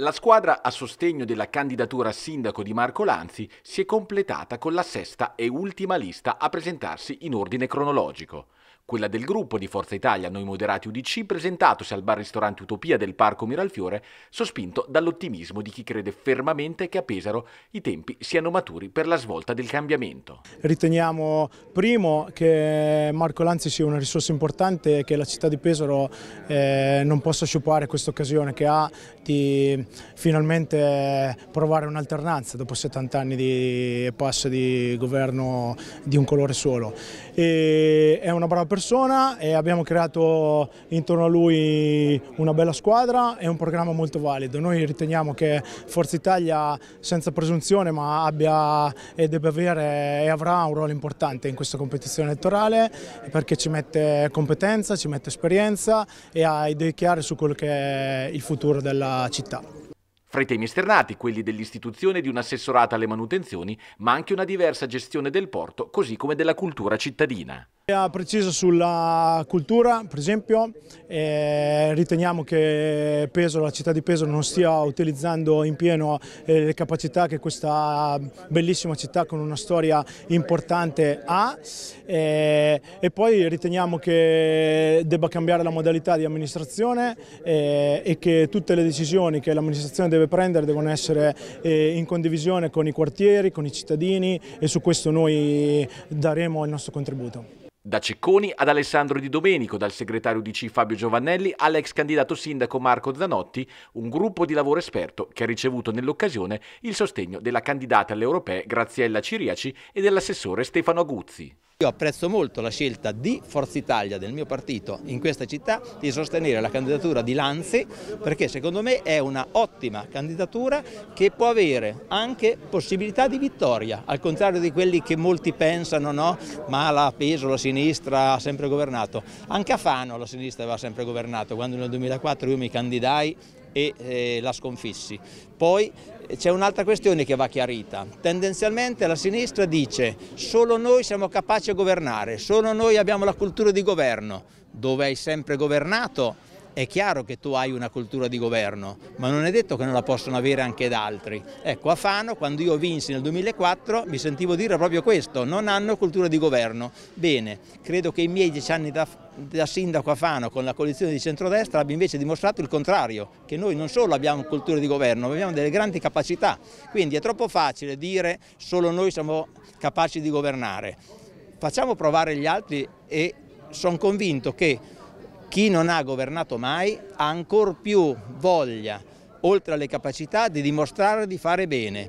La squadra a sostegno della candidatura a sindaco di Marco Lanzi si è completata con la sesta e ultima lista a presentarsi in ordine cronologico. Quella del gruppo di Forza Italia Noi Moderati UDC, presentatosi al bar-ristorante Utopia del Parco Miralfiore, sospinto dall'ottimismo di chi crede fermamente che a Pesaro i tempi siano maturi per la svolta del cambiamento. Riteniamo, primo, che Marco Lanzi sia una risorsa importante e che la città di Pesaro eh, non possa sciupare questa occasione che ha di finalmente provare un'alternanza dopo 70 anni di passo di governo di un colore solo. E è una brava persona e abbiamo creato intorno a lui una bella squadra e un programma molto valido. Noi riteniamo che Forza Italia senza presunzione ma abbia e debba avere e avrà un ruolo importante in questa competizione elettorale perché ci mette competenza, ci mette esperienza e ha idee chiare su quello che è il futuro della città. Fra i temi esternati, quelli dell'istituzione di un'assessorata alle manutenzioni, ma anche una diversa gestione del porto, così come della cultura cittadina. Preciso sulla cultura, per esempio, eh, riteniamo che Pesaro, la città di Pesaro non stia utilizzando in pieno eh, le capacità che questa bellissima città con una storia importante ha eh, e poi riteniamo che debba cambiare la modalità di amministrazione e che tutte le decisioni che l'amministrazione deve prendere devono essere eh, in condivisione con i quartieri, con i cittadini e su questo noi daremo il nostro contributo. Da Cecconi ad Alessandro Di Domenico, dal segretario di C Fabio Giovannelli all'ex candidato sindaco Marco Zanotti, un gruppo di lavoro esperto che ha ricevuto nell'occasione il sostegno della candidata alle europee Graziella Ciriaci e dell'assessore Stefano Aguzzi. Io apprezzo molto la scelta di Forza Italia, del mio partito, in questa città di sostenere la candidatura di Lanzi perché secondo me è una ottima candidatura che può avere anche possibilità di vittoria, al contrario di quelli che molti pensano, no? ma la peso, la sinistra ha sempre governato. Anche a Fano la sinistra aveva sempre governato, quando nel 2004 io mi candidai e eh, la sconfissi. Poi eh, c'è un'altra questione che va chiarita. Tendenzialmente la sinistra dice solo noi siamo capaci a governare, solo noi abbiamo la cultura di governo. Dove hai sempre governato? È chiaro che tu hai una cultura di governo, ma non è detto che non la possono avere anche da altri. Ecco, a Fano, quando io vinsi nel 2004, mi sentivo dire proprio questo, non hanno cultura di governo. Bene, credo che i miei dieci anni da, da sindaco a Fano con la coalizione di centrodestra abbia invece dimostrato il contrario, che noi non solo abbiamo cultura di governo, ma abbiamo delle grandi capacità. Quindi è troppo facile dire solo noi siamo capaci di governare. Facciamo provare gli altri e sono convinto che chi non ha governato mai ha ancor più voglia, oltre alle capacità, di dimostrare di fare bene.